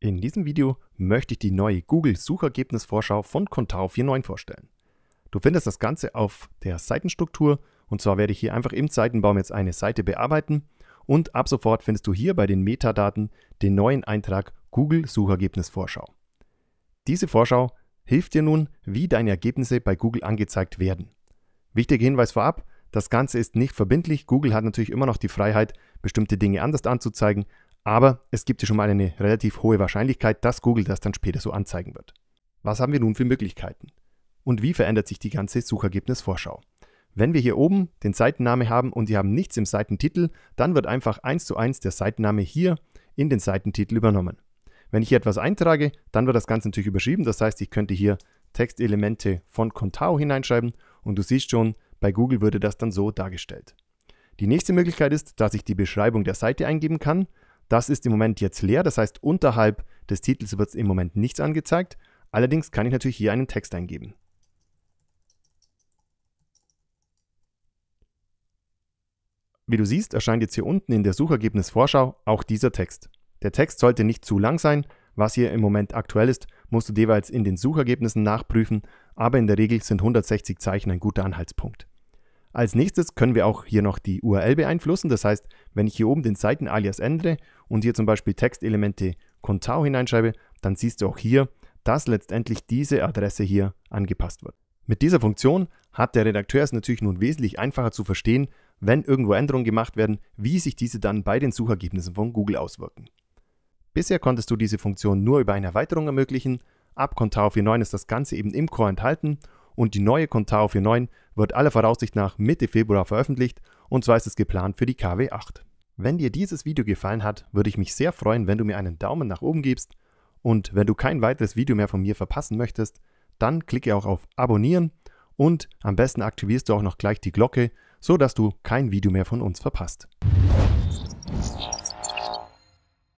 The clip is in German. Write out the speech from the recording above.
In diesem Video möchte ich die neue Google Suchergebnisvorschau von Contao 4.9 vorstellen. Du findest das Ganze auf der Seitenstruktur und zwar werde ich hier einfach im Seitenbaum jetzt eine Seite bearbeiten und ab sofort findest du hier bei den Metadaten den neuen Eintrag Google Suchergebnisvorschau. Diese Vorschau hilft dir nun, wie deine Ergebnisse bei Google angezeigt werden. Wichtiger Hinweis vorab, das Ganze ist nicht verbindlich. Google hat natürlich immer noch die Freiheit, bestimmte Dinge anders anzuzeigen, aber es gibt ja schon mal eine relativ hohe Wahrscheinlichkeit, dass Google das dann später so anzeigen wird. Was haben wir nun für Möglichkeiten? Und wie verändert sich die ganze Suchergebnisvorschau? Wenn wir hier oben den Seitenname haben und die haben nichts im Seitentitel, dann wird einfach eins zu eins der Seitenname hier in den Seitentitel übernommen. Wenn ich hier etwas eintrage, dann wird das Ganze natürlich überschrieben. Das heißt, ich könnte hier Textelemente von Contao hineinschreiben und du siehst schon, bei Google würde das dann so dargestellt. Die nächste Möglichkeit ist, dass ich die Beschreibung der Seite eingeben kann. Das ist im Moment jetzt leer, das heißt unterhalb des Titels wird im Moment nichts angezeigt. Allerdings kann ich natürlich hier einen Text eingeben. Wie du siehst, erscheint jetzt hier unten in der Suchergebnisvorschau auch dieser Text. Der Text sollte nicht zu lang sein, was hier im Moment aktuell ist, musst du jeweils in den Suchergebnissen nachprüfen, aber in der Regel sind 160 Zeichen ein guter Anhaltspunkt. Als nächstes können wir auch hier noch die URL beeinflussen. Das heißt, wenn ich hier oben den Seitenalias ändere und hier zum Beispiel Textelemente Contao hineinschreibe, dann siehst du auch hier, dass letztendlich diese Adresse hier angepasst wird. Mit dieser Funktion hat der Redakteur es natürlich nun wesentlich einfacher zu verstehen, wenn irgendwo Änderungen gemacht werden, wie sich diese dann bei den Suchergebnissen von Google auswirken. Bisher konntest du diese Funktion nur über eine Erweiterung ermöglichen. Ab Contao 4.9 ist das Ganze eben im Core enthalten und die neue Contao 4.9 wird aller Voraussicht nach Mitte Februar veröffentlicht und zwar ist es geplant für die KW8. Wenn dir dieses Video gefallen hat, würde ich mich sehr freuen, wenn du mir einen Daumen nach oben gibst und wenn du kein weiteres Video mehr von mir verpassen möchtest, dann klicke auch auf Abonnieren und am besten aktivierst du auch noch gleich die Glocke, so dass du kein Video mehr von uns verpasst.